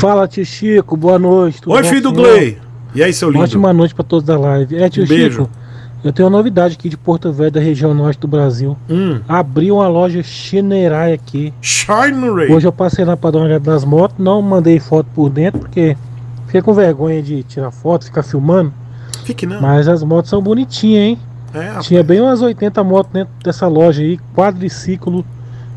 Fala, tio Chico, boa noite. Oi, filho do Gley. E aí, seu lindo? Ótima noite para todos da live. É, tio um Beijo. Chico, eu tenho uma novidade aqui de Porto Velho, da região norte do Brasil. Hum. Abriu uma loja Chinerai aqui. Chinerai. Hoje eu passei lá pra dar uma olhada nas motos, não mandei foto por dentro, porque fiquei com vergonha de tirar foto, ficar filmando. Fique não. Mas as motos são bonitinhas, hein? É, Tinha bem umas 80 motos dentro dessa loja aí, quadriciclo,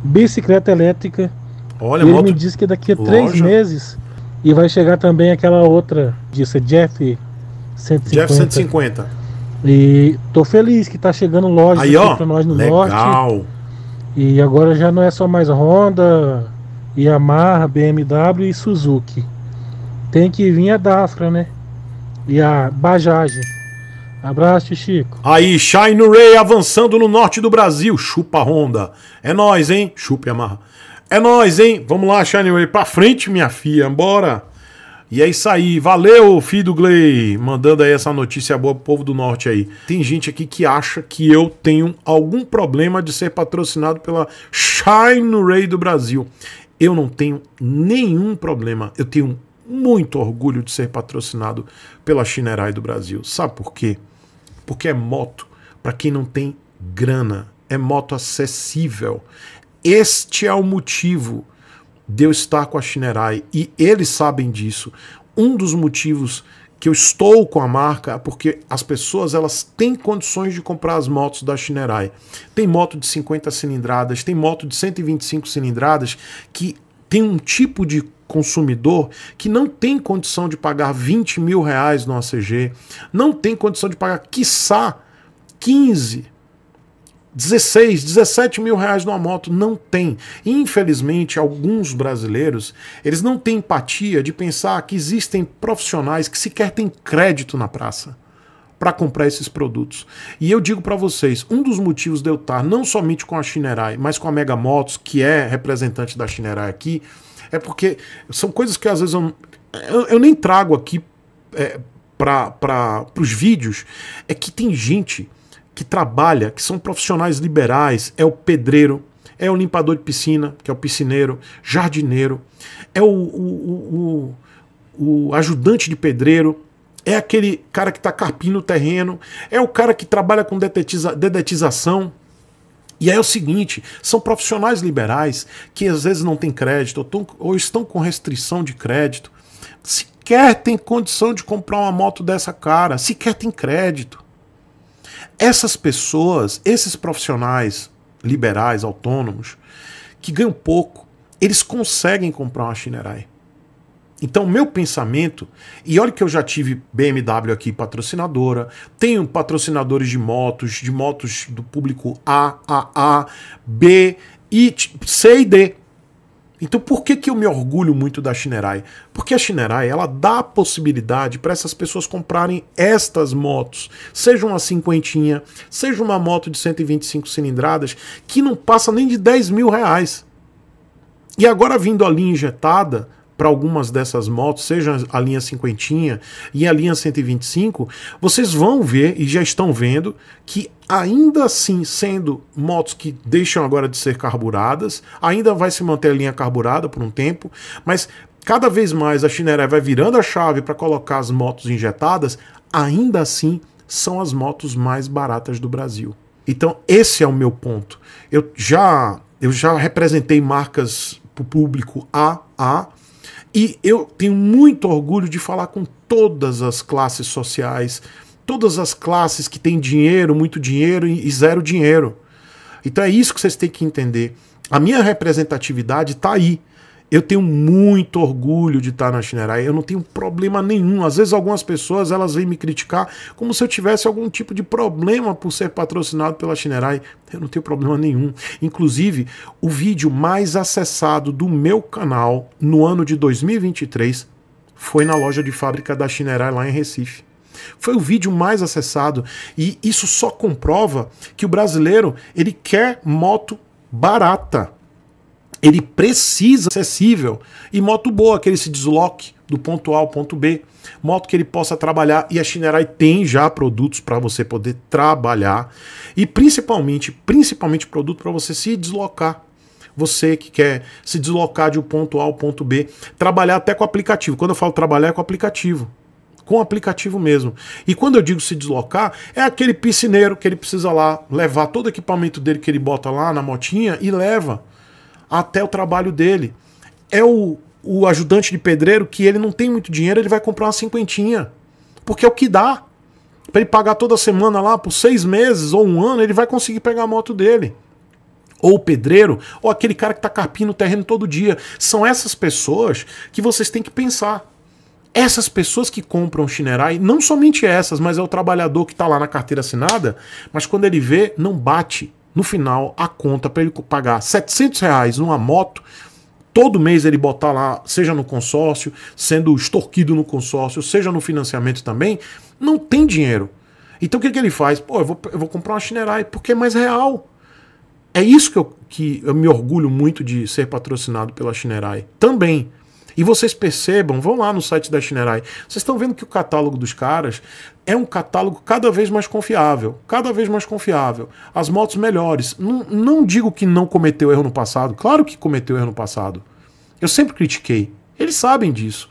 bicicleta elétrica. Olha, ele moto... me disse que daqui a três meses e vai chegar também aquela outra disso, Jeff 150. Jeff 150. E tô feliz que tá chegando loja Aí, ó, pra nós no legal. norte. E agora já não é só mais Honda, Yamaha, BMW e Suzuki. Tem que vir a Dafra, né? E a Bajaj. Abraço, Chico. Aí, Shine Ray avançando no norte do Brasil. Chupa Honda. É nós, hein? Chupa Yamaha. É nós, hein? Vamos lá, Ray, pra frente, minha filha, bora! E é isso aí, valeu, filho do Gley, mandando aí essa notícia boa pro povo do norte aí. Tem gente aqui que acha que eu tenho algum problema de ser patrocinado pela Shine Ray do Brasil. Eu não tenho nenhum problema, eu tenho muito orgulho de ser patrocinado pela Ray do Brasil. Sabe por quê? Porque é moto para quem não tem grana, é moto acessível, este é o motivo de eu estar com a Shinerai e eles sabem disso. Um dos motivos que eu estou com a marca é porque as pessoas elas têm condições de comprar as motos da Shinerai. Tem moto de 50 cilindradas, tem moto de 125 cilindradas que tem um tipo de consumidor que não tem condição de pagar 20 mil reais no ACG, não tem condição de pagar, quiçá, 15 16, 17 mil reais numa moto não tem. Infelizmente, alguns brasileiros eles não têm empatia de pensar que existem profissionais que sequer têm crédito na praça para comprar esses produtos. E eu digo para vocês, um dos motivos de eu estar não somente com a Chinerai mas com a Mega Motos, que é representante da Chinerai aqui, é porque são coisas que às vezes eu, eu, eu nem trago aqui é, para os vídeos, é que tem gente que trabalha, que são profissionais liberais, é o pedreiro, é o limpador de piscina, que é o piscineiro, jardineiro, é o, o, o, o ajudante de pedreiro, é aquele cara que está carpindo o terreno, é o cara que trabalha com detetiza, dedetização. E aí é o seguinte, são profissionais liberais que às vezes não têm crédito ou, tão, ou estão com restrição de crédito, sequer tem condição de comprar uma moto dessa cara, sequer tem crédito. Essas pessoas, esses profissionais liberais, autônomos, que ganham pouco, eles conseguem comprar uma Shinerai. Então, meu pensamento, e olha que eu já tive BMW aqui patrocinadora, tenho patrocinadores de motos, de motos do público A, AA, B e C e D. Então por que, que eu me orgulho muito da Shinerai? Porque a Shinerai ela dá a possibilidade para essas pessoas comprarem estas motos, seja uma cinquentinha, seja uma moto de 125 cilindradas, que não passa nem de 10 mil reais. E agora vindo ali injetada, para algumas dessas motos, seja a linha 50 e a linha 125, vocês vão ver e já estão vendo que ainda assim, sendo motos que deixam agora de ser carburadas, ainda vai se manter a linha carburada por um tempo, mas cada vez mais a Chineré vai virando a chave para colocar as motos injetadas, ainda assim são as motos mais baratas do Brasil. Então, esse é o meu ponto. Eu já eu já representei marcas para o público AA, e eu tenho muito orgulho de falar com todas as classes sociais, todas as classes que têm dinheiro, muito dinheiro e zero dinheiro. Então é isso que vocês têm que entender. A minha representatividade está aí. Eu tenho muito orgulho de estar na Shinerai, eu não tenho problema nenhum. Às vezes algumas pessoas elas vêm me criticar como se eu tivesse algum tipo de problema por ser patrocinado pela Shinerai. Eu não tenho problema nenhum. Inclusive, o vídeo mais acessado do meu canal no ano de 2023 foi na loja de fábrica da Shinerai lá em Recife. Foi o vídeo mais acessado e isso só comprova que o brasileiro ele quer moto barata ele precisa ser acessível e moto boa que ele se desloque do ponto A ao ponto B, moto que ele possa trabalhar e a Shinerai tem já produtos para você poder trabalhar e principalmente, principalmente produto para você se deslocar. Você que quer se deslocar de um ponto A ao ponto B, trabalhar até com aplicativo. Quando eu falo trabalhar é com aplicativo, com o aplicativo mesmo. E quando eu digo se deslocar, é aquele piscineiro que ele precisa lá levar todo o equipamento dele que ele bota lá na motinha e leva até o trabalho dele. É o, o ajudante de pedreiro que ele não tem muito dinheiro, ele vai comprar uma cinquentinha. Porque é o que dá. Para ele pagar toda semana lá por seis meses ou um ano, ele vai conseguir pegar a moto dele. Ou o pedreiro, ou aquele cara que está carpindo o terreno todo dia. São essas pessoas que vocês têm que pensar. Essas pessoas que compram Shinerai, não somente essas, mas é o trabalhador que está lá na carteira assinada, mas quando ele vê, não bate no final a conta para ele pagar 700 reais numa moto, todo mês ele botar lá, seja no consórcio, sendo extorquido no consórcio, seja no financiamento também, não tem dinheiro. Então o que, que ele faz? Pô, eu vou, eu vou comprar uma Shinerai porque é mais real. É isso que eu, que eu me orgulho muito de ser patrocinado pela Shinerai. Também. E vocês percebam, vão lá no site da Shinerai, vocês estão vendo que o catálogo dos caras é um catálogo cada vez mais confiável, cada vez mais confiável. As motos melhores. Não, não digo que não cometeu erro no passado, claro que cometeu erro no passado. Eu sempre critiquei, eles sabem disso.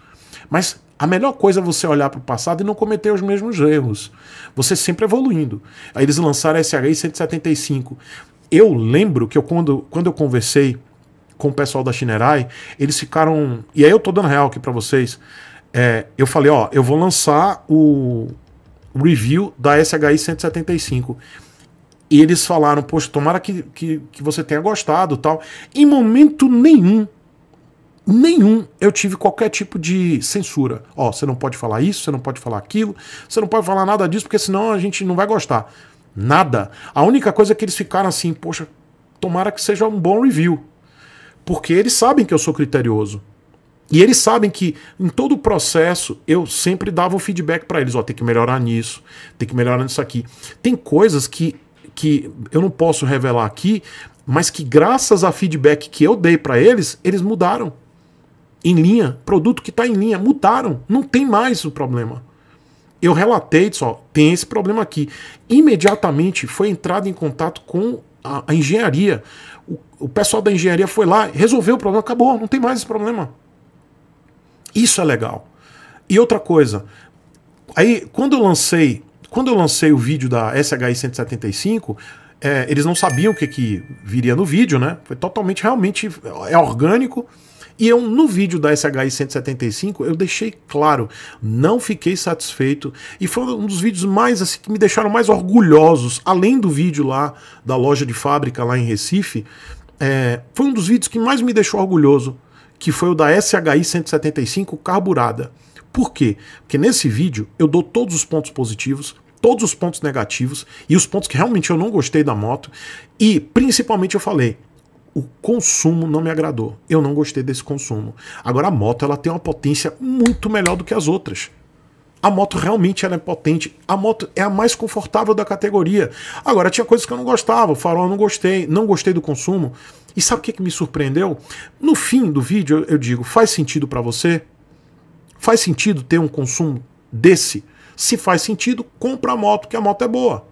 Mas a melhor coisa é você olhar para o passado e não cometer os mesmos erros. Você sempre evoluindo. Aí eles lançaram a SHI 175. Eu lembro que eu, quando, quando eu conversei com o pessoal da Shinerai, eles ficaram. E aí eu tô dando real aqui para vocês. É, eu falei, ó, eu vou lançar o review da SHI 175. E eles falaram, poxa, tomara que, que, que você tenha gostado tal. Em momento nenhum, nenhum, eu tive qualquer tipo de censura. Ó, você não pode falar isso, você não pode falar aquilo, você não pode falar nada disso, porque senão a gente não vai gostar. Nada. A única coisa é que eles ficaram assim, poxa, tomara que seja um bom review porque eles sabem que eu sou criterioso. E eles sabem que em todo o processo eu sempre dava o feedback para eles, ó, oh, tem que melhorar nisso, tem que melhorar nisso aqui. Tem coisas que que eu não posso revelar aqui, mas que graças a feedback que eu dei para eles, eles mudaram. Em linha, produto que está em linha, mudaram, não tem mais o problema. Eu relatei, só, tem esse problema aqui. Imediatamente foi entrado em contato com a, a engenharia o, o pessoal da engenharia foi lá, resolveu o problema, acabou, não tem mais esse problema. Isso é legal. E outra coisa, aí quando eu lancei, quando eu lancei o vídeo da SHI 175, é, eles não sabiam o que, que viria no vídeo, né? Foi totalmente, realmente, é orgânico. E eu, no vídeo da SHI 175, eu deixei claro, não fiquei satisfeito. E foi um dos vídeos mais assim, que me deixaram mais orgulhosos, além do vídeo lá da loja de fábrica lá em Recife. É, foi um dos vídeos que mais me deixou orgulhoso, que foi o da SHI 175 carburada. Por quê? Porque nesse vídeo eu dou todos os pontos positivos, todos os pontos negativos e os pontos que realmente eu não gostei da moto. E principalmente eu falei o consumo não me agradou. Eu não gostei desse consumo. Agora a moto ela tem uma potência muito melhor do que as outras. A moto realmente ela é potente. A moto é a mais confortável da categoria. Agora, tinha coisas que eu não gostava. O farol eu não gostei. Não gostei do consumo. E sabe o que, que me surpreendeu? No fim do vídeo eu digo, faz sentido para você? Faz sentido ter um consumo desse? Se faz sentido, compra a moto, que a moto é boa.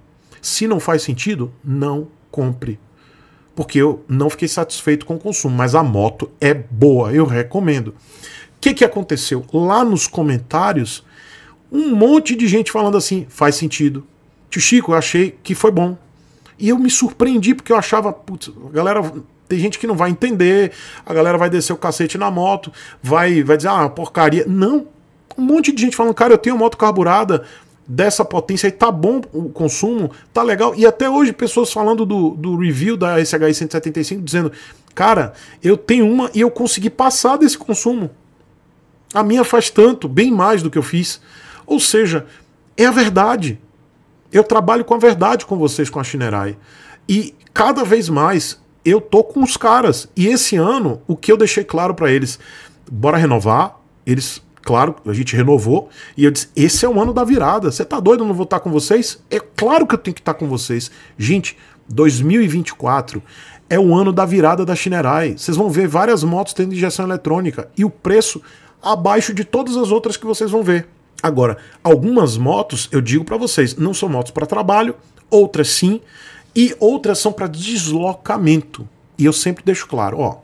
Se não faz sentido, não compre porque eu não fiquei satisfeito com o consumo, mas a moto é boa, eu recomendo. O que, que aconteceu? Lá nos comentários, um monte de gente falando assim: faz sentido. Tio Chico, eu achei que foi bom. E eu me surpreendi, porque eu achava, putz, a galera tem gente que não vai entender, a galera vai descer o cacete na moto, vai, vai dizer, ah, porcaria. Não. Um monte de gente falando, cara, eu tenho moto carburada, dessa potência e tá bom o consumo, tá legal. E até hoje, pessoas falando do, do review da SHI 175 dizendo: Cara, eu tenho uma e eu consegui passar desse consumo. A minha faz tanto, bem mais do que eu fiz. Ou seja, é a verdade. Eu trabalho com a verdade com vocês, com a Shinerai. E cada vez mais eu tô com os caras. E esse ano, o que eu deixei claro para eles: bora renovar. Eles Claro, a gente renovou. E eu disse: esse é o ano da virada. Você tá doido? Eu não vou estar com vocês? É claro que eu tenho que estar com vocês. Gente, 2024 é o ano da virada da Shinerai. Vocês vão ver várias motos tendo injeção eletrônica e o preço abaixo de todas as outras que vocês vão ver. Agora, algumas motos, eu digo para vocês, não são motos para trabalho, outras sim, e outras são para deslocamento. E eu sempre deixo claro, ó,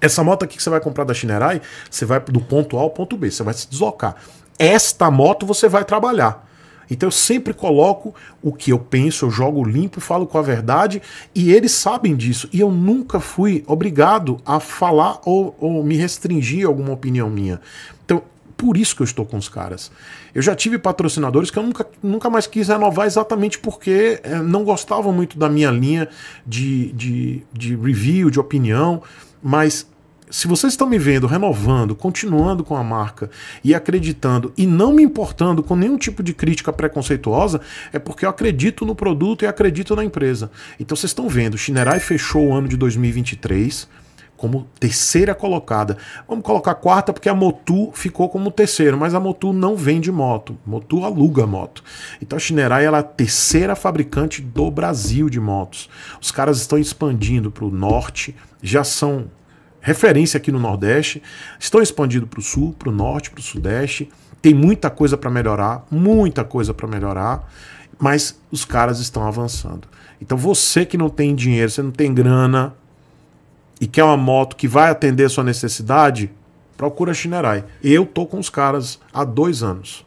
essa moto aqui que você vai comprar da Shinerai, você vai do ponto A ao ponto B, você vai se deslocar. Esta moto você vai trabalhar. Então eu sempre coloco o que eu penso, eu jogo limpo, falo com a verdade e eles sabem disso. E eu nunca fui obrigado a falar ou, ou me restringir a alguma opinião minha. Então, por isso que eu estou com os caras. Eu já tive patrocinadores que eu nunca, nunca mais quis renovar exatamente porque é, não gostavam muito da minha linha de, de, de review, de opinião. Mas se vocês estão me vendo renovando, continuando com a marca e acreditando e não me importando com nenhum tipo de crítica preconceituosa, é porque eu acredito no produto e acredito na empresa. Então vocês estão vendo, Shinerai fechou o ano de 2023 como terceira colocada. Vamos colocar quarta porque a Motu ficou como terceiro, mas a Motu não vende moto, Motu aluga moto. Então a Shinerai ela é a terceira fabricante do Brasil de motos. Os caras estão expandindo para o norte, já são referência aqui no Nordeste, estão expandindo para o sul, para o norte, para o sudeste. Tem muita coisa para melhorar, muita coisa para melhorar, mas os caras estão avançando. Então você que não tem dinheiro, você não tem grana, e quer uma moto que vai atender a sua necessidade, procura a Shinerai. Eu tô com os caras há dois anos.